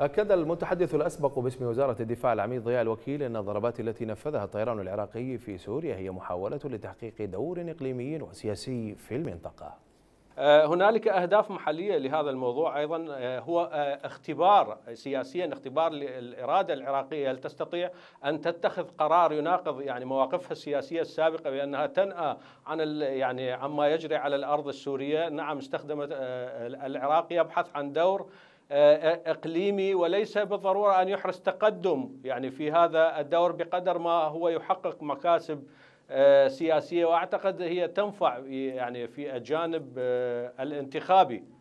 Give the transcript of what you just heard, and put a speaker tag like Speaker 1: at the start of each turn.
Speaker 1: أكد المتحدث الأسبق باسم وزارة الدفاع العميد ضياء الوكيل أن الضربات التي نفذها الطيران العراقي في سوريا هي محاولة لتحقيق دور إقليمي وسياسي في المنطقة
Speaker 2: آه، هنالك اهداف محليه لهذا الموضوع ايضا آه، هو آه، اختبار سياسيا اختبار للاراده العراقيه هل تستطيع ان تتخذ قرار يناقض يعني مواقفها السياسيه السابقه بانها تنأى عن يعني عما يجري على الارض السوريه نعم استخدمت العراق يبحث عن دور آه، آه، اقليمي وليس بالضروره ان يحرز تقدم يعني في هذا الدور بقدر ما هو يحقق مكاسب آه، سياسيه واعتقد هي تنفع يعني في الجانب الانتخابي